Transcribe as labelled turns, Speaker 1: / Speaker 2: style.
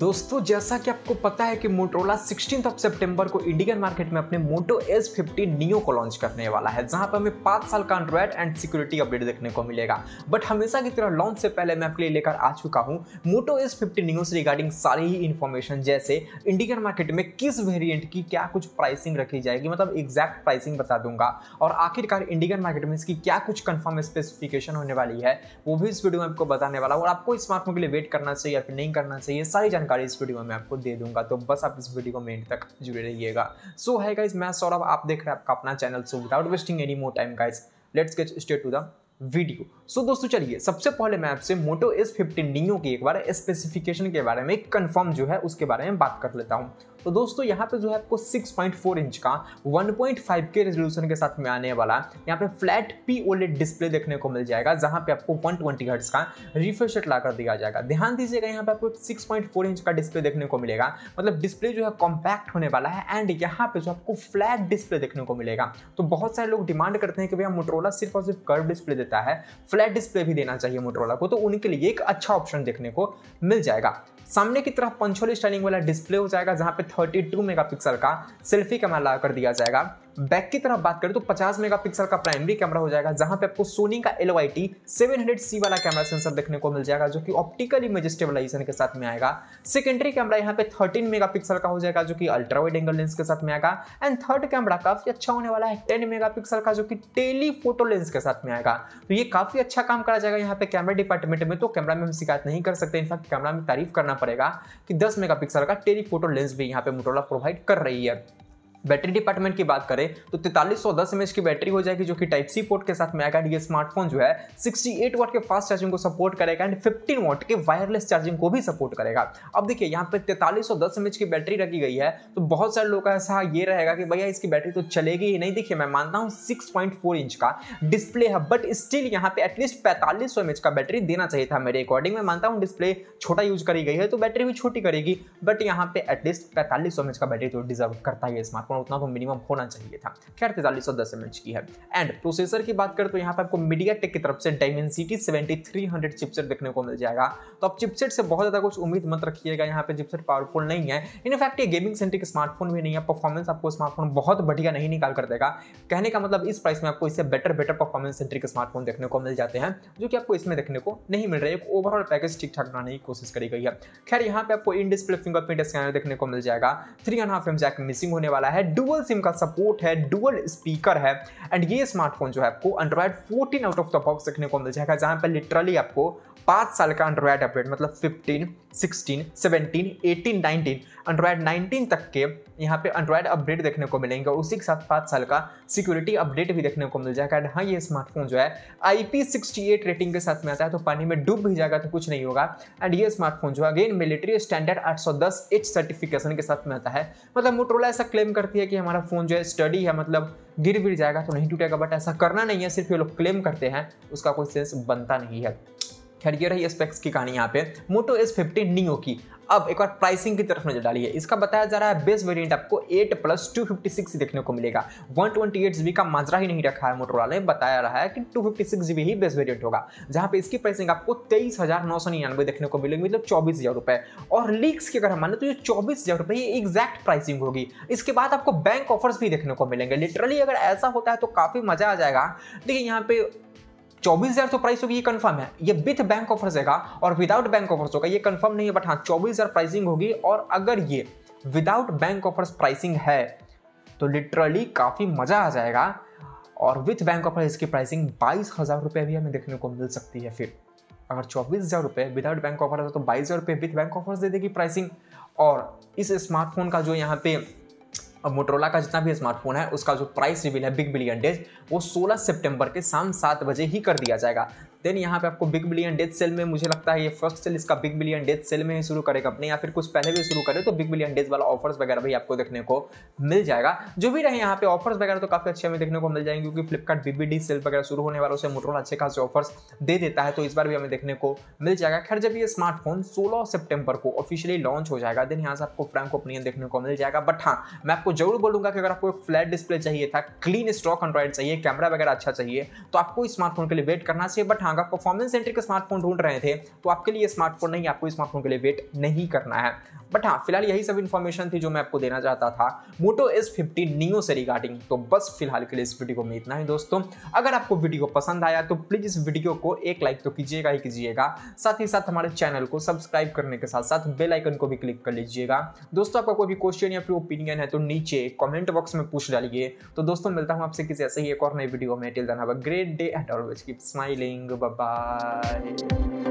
Speaker 1: दोस्तों जैसा कि आपको पता है कि मोटरोला सिक्सटीन ऑफ सितंबर को इंडियन मार्केट में अपने मोटो एस फिफ्टी नियो को लॉन्च करने वाला है जहां पर हमें पांच साल का एंड्रॉयड एंड सिक्योरिटी अपडेट देखने को मिलेगा बट हमेशा की तरह लॉन्च से पहले मैं आपके लिए लेकर आ चुका हूं मोटो एस फिफ्टी नियो से रिगार्डिंग सारी ही इन्फॉर्मेशन जैसे इंडियन मार्केट में किस वेरियंट की क्या कुछ प्राइसिंग रखी जाएगी मतलब एग्जैक्ट प्राइसिंग बता दूंगा और आखिरकार इंडियन मार्केट में इसकी क्या कुछ कन्फर्म स्पेसिफिकेशन होने वाली है वो भी इस वीडियो में आपको बताने वाला और आपको स्मार्टफोन के लिए वेट करना चाहिए या फिर नहीं करना चाहिए सारी जानकारी इस वीडियो में आपको दे दूंगा तो बस आप इस वीडियो को एंड तक जुड़े रहिएगा सो है गाइज मैं सौरभ आप देख रहे हैं आपका अपना channel so without wasting any more time guys let's get started to the video so so, दोस्तों चलिए सबसे पहले मैं आपसे मोटो एस फिफ्टीन डीओ की एक बार स्पेसिफिकेशन के बारे में कंफर्म जो है उसके बारे में बात कर लेता हूँ तो दोस्तों यहाँ पे जो है आपको 6.4 इंच का 1.5 के रेजोल्यूशन के साथ में आने वाला यहाँ पे फ्लैट पी ओलेट डिस्प्ले देखने को मिल जाएगा जहाँ पे आपको 120 ट्वेंटी का रिफ्रेश रेट लाकर दिया जाएगा ध्यान दीजिएगा यहाँ पे आपको 6.4 इंच का डिस्प्ले देखने को मिलेगा मतलब डिस्प्ले जो है कॉम्पैक्ट होने वाला है एंड यहाँ पे जो आपको फ्लैट डिस्प्ले देखने को मिलेगा तो बहुत सारे लोग डिमांड करते हैं कि भैया मोटरोला सिर्फ और सिर्फ कर्व डिस्प्ले देता है फ्लैट डिस्प्ले भी देना चाहिए मोटरोला को तो उनके लिए एक अच्छा ऑप्शन देखने को मिल जाएगा सामने की तरफ पंचोली स्टाइलिंग वाला डिस्प्ले हो जाएगा जहां पे 32 मेगापिक्सल का सेल्फी कैमरा लगा कर दिया जाएगा बैक की तरफ बात करें तो 50 मेगापिक्सल का प्राइमरी कैमरा हो जाएगा जहां पे आपको सोनी का एल वाई टी वाला कैमरा सेंसर देखने को मिल जाएगा जो कि ऑप्टिकल इमेज स्टेबलाइजेशन के साथ में आएगा सेकेंडरी कैमरा यहाँ पे 13 मेगापिक्सल का हो जाएगा जो कि अल्ट्रा वाइड एंगल लेंस के साथ में आएगा एंड थर्ड कैमरा काफी अच्छा होने वाला है टेन मेगा का जो कि टेलीफोटो लेंस के साथ में आएगा तो ये काफी अच्छा काम करा जाएगा यहाँ पे कैमरा डिपार्टमेंट में तो कैमरा में हम शिकायत नहीं कर सकते इनफैक्ट कैमरा में तारीफ करना पड़ेगा कि 10 मेगापिक्सल का टेलीफोटो लेंस भी यहाँ पे मोटोला प्रोवाइड कर रही है बैटरी डिपार्टमेंट की बात करें तो तैतालीस सौ की बैटरी हो जाएगी जो कि टाइप सी पोर्ट के साथ में आएगा ये स्मार्टफोन जो है 68 वाट के फास्ट चार्जिंग को सपोर्ट करेगा एंड 15 वाट के वायरलेस चार्जिंग को भी सपोर्ट करेगा अब देखिए यहाँ पे तैतालीस सौ की बैटरी रखी गई है तो बहुत सारे लोग का ऐसा ये रहेगा कि भैया इसकी बैटरी तो चलेगी ही नहीं देखिए मैं मानता हूँ सिक्स इंच का डिस्प्ले है बट स्टिल यहाँ पे एटलीस्ट पैंतालीस सौ का बैटरी देना चाहिए था मेरे अकॉर्डिंग मैं मानता हूँ डिस्प्ले छोटा यूज करी गई है तो बैटरी भी छोटी करेगी बट यहाँ पे एटलीस्ट पैंतालीस सौ का बैटरी तो डिजर्व करता है स्मार्टफोन पाउंड उतना तो मिनिमम होना चाहिए था खैर तैतालीस सौ दस एम की है एंड प्रोसेसर की बात करें तो यहाँ पर आपको मीडिया टेक की तरफ से Dimensity seventy three hundred chipset देखने को मिल जाएगा तो आप चिपसेट से बहुत ज़्यादा कुछ उम्मीद मत रखिएगा यहाँ पे चिपसेट पावरफुल नहीं है इनफैक्ट ये गेमिंग सेंटर के स्मार्टफोन भी नहीं है परफॉर्मेंस आपको स्मार्टफोन बहुत बढ़िया नहीं निकाल कर देगा कहने का मतलब इस प्राइस में आपको इससे बेटर बेटर परफॉर्मेंस सेंटर के स्मार्टफोन देखने को मिल जाते हैं जो कि आपको इसमें देखने को नहीं मिल रहा है एक ओवरऑल पैकेज ठीक ठाक बनाने की कोशिश करी गई है खैर यहाँ पे आपको इन डिस्प्ले फिंगरप्रिंट स्कैनर देखने को मिल जाएगा three and half M jack missing होने वाला है है डुअल सिम का सपोर्ट है डुअल स्पीकर है एंड ये स्मार्टफोन जो है आपको Android 14 out of the box देखने को मिल जाएगा जहाँ पर लिटरली आपको पाँच साल का एंड्रॉयड अपडेट मतलब 15, 16, 17, 18, 19, एंड्रॉयड 19 तक के यहाँ पे एंड्रॉयड अपडेट देखने को मिलेंगे और उसी के साथ पाँच साल का सिक्योरिटी अपडेट भी देखने को मिल जाएगा एंड हाँ ये स्मार्टफोन जो है आई पी रेटिंग के साथ में आता है तो पानी में डूब भी जाएगा तो कुछ नहीं होगा एंड ये स्मार्टफोन जो है again military standard 810 H certification के साथ में आता है मतलब मोटरोला ऐसा क्लेम कर करती है कि हमारा फ़ोन जो है स्टडी है मतलब गिर गिर जाएगा तो नहीं टूटेगा बट ऐसा करना नहीं है सिर्फ ये लोग क्लेम करते हैं उसका कोई सेंस बनता नहीं है खैर ये रही स्पेक्स की कहानी यहाँ पे मोटो एस फिफ्टी नियो की अब एक बार प्राइसिंग की तरफ नजर डालिए इसका बताया जा रहा है बेस वेरिएंट आपको 8 प्लस टू देखने को मिलेगा 128 जीबी का माजरा ही नहीं रखा है मोटोरोला ने बताया रहा है कि 256 जीबी ही बेस वेरिएंट होगा जहां पे इसकी प्राइसिंग आपको तेईस हजार नौ सौ निन्यानवे देखने को मिलेगी मतलब चौबीस हजार रुपए और लीक्स की अगर हम माने तो ये चौबीस हजार रुपए एग्जैक्ट प्राइसिंग होगी इसके बाद आपको बैंक ऑफर्स भी देखने को मिलेंगे लिटरली अगर ऐसा होता है तो काफी मजा आ जाएगा देखिए यहाँ पे चौबीस हजार तो प्राइस होगी ये कंफर्म है ये विथ बैंक ऑफर्स होगा और विदाउट बैंक ऑफर्स होगा ये कंफर्म नहीं है बट हाँ चौबीस हजार प्राइसिंग होगी और अगर ये विदाउट बैंक ऑफर्स प्राइसिंग है तो लिटरली काफ़ी मज़ा आ जाएगा और विथ बैंक ऑफर इसकी प्राइसिंग बाईस हज़ार रुपये भी हमें देखने को मिल सकती है फिर अगर चौबीस हज़ार रुपये विदाउट बैंक ऑफर है तो बाईस हज़ार रुपये विथ बैंक ऑफर्स दे देगी प्राइसिंग और इस स्मार्टफोन का जो यहाँ पे मोटरोला का जितना भी स्मार्टफोन है उसका जो प्राइस रिवील है बिग बिलियन डेज वो 16 सितंबर के शाम सात बजे ही कर दिया जाएगा देन यहाँ पे आपको बिग बिलियन डेथ सेल में मुझे लगता है ये फर्स्ट सेल इसका बिग बिलियन डेथ सेल में ही शुरू करेगा अपने या फिर कुछ पहले भी शुरू करे तो बिग बिलियन डेथ वाला ऑफर्स वगैरह भी आपको देखने को मिल जाएगा जो भी रहे यहाँ पे ऑफर्स वगैरह तो काफी अच्छे हमें देखने को मिल जाएंगे क्योंकि फ्लिपकार्ट बीबीडी सेल वगैरह शुरू होने वालों से मोटरोला अच्छे खासे ऑफर्स दे देता है तो इस बार भी हमें देखने को मिल जाएगा खैर जब ये स्मार्टफोन सोलह सेप्टेम्बर को ऑफिशियली लॉन्च हो जाएगा देन यहाँ से आपको फ्रैंक ओपनियन देखने को मिल जाएगा बट हाँ मैं आपको जरूर बोलूंगा कि अगर आपको एक फ्लैट डिस्प्ले चाहिए था क्लीन स्टॉक एंड्रॉइड चाहिए कैमरा वगैरह अच्छा चाहिए तो आपको स्मार्टफोन के लिए वेट करना चाहिए बट हाँ मांगा परफॉर्मेंस सेंट्रिक स्मार्टफोन ढूंढ रहे थे तो आपके लिए स्मार्टफोन नहीं आपको स्मार्टफोन के लिए वेट नहीं करना है बट हाँ फिलहाल यही सब इन्फॉर्मेशन थी जो मैं आपको देना चाहता था मोटो एस फिफ्टी नियो से रिगार्डिंग तो बस फिलहाल के लिए इस वीडियो में इतना ही दोस्तों अगर आपको वीडियो पसंद आया तो प्लीज़ इस वीडियो को एक लाइक तो कीजिएगा ही कीजिएगा साथ ही साथ हमारे चैनल को सब्सक्राइब करने के साथ साथ बेल आइकन को भी क्लिक कर लीजिएगा दोस्तों आपका कोई भी क्वेश्चन या फिर ओपिनियन है तो नीचे कॉमेंट बॉक्स में पूछ डालिए तो दोस्तों मिलता हूँ आपसे किसी ऐसे ही एक और नई वीडियो में till then have a great day and always keep smiling 拜拜。